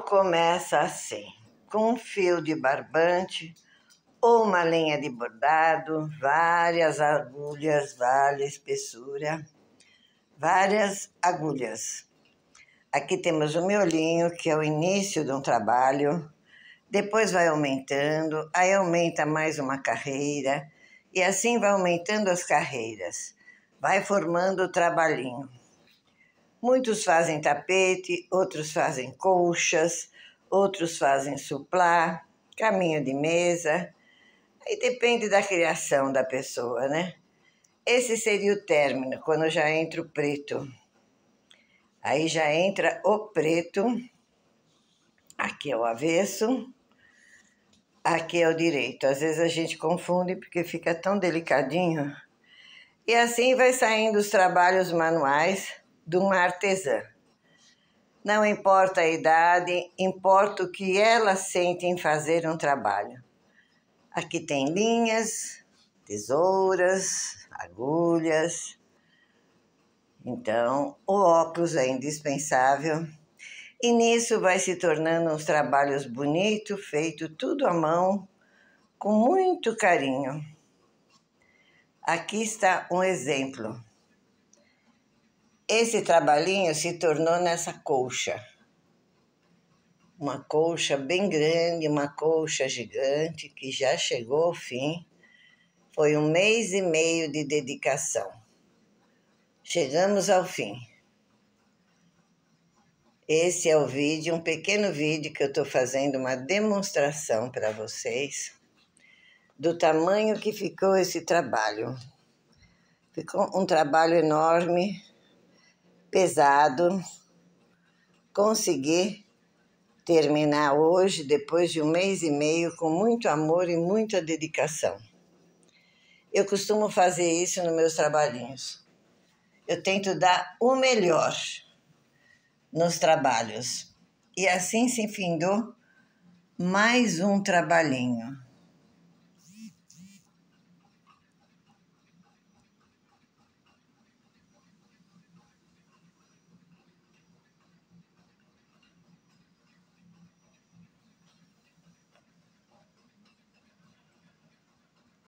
começa assim, com um fio de barbante ou uma lenha de bordado, várias agulhas, várias espessura, várias agulhas. Aqui temos o miolinho, que é o início de um trabalho, depois vai aumentando, aí aumenta mais uma carreira, e assim vai aumentando as carreiras, vai formando o trabalhinho. Muitos fazem tapete, outros fazem colchas, outros fazem suplá, caminho de mesa. Aí depende da criação da pessoa, né? Esse seria o término, quando já entra o preto. Aí já entra o preto, aqui é o avesso, aqui é o direito. Às vezes a gente confunde porque fica tão delicadinho. E assim vai saindo os trabalhos manuais de uma artesã. Não importa a idade, importa o que ela sente em fazer um trabalho. Aqui tem linhas, tesouras, agulhas. Então, o óculos é indispensável. E nisso vai se tornando uns trabalhos bonitos, feito tudo à mão, com muito carinho. Aqui está um exemplo. Esse trabalhinho se tornou nessa colcha. Uma colcha bem grande, uma colcha gigante que já chegou ao fim. Foi um mês e meio de dedicação. Chegamos ao fim. Esse é o vídeo, um pequeno vídeo que eu estou fazendo uma demonstração para vocês do tamanho que ficou esse trabalho. Ficou um trabalho enorme, pesado Consegui terminar hoje, depois de um mês e meio, com muito amor e muita dedicação. Eu costumo fazer isso nos meus trabalhinhos. Eu tento dar o melhor nos trabalhos. E assim se findou mais um trabalhinho.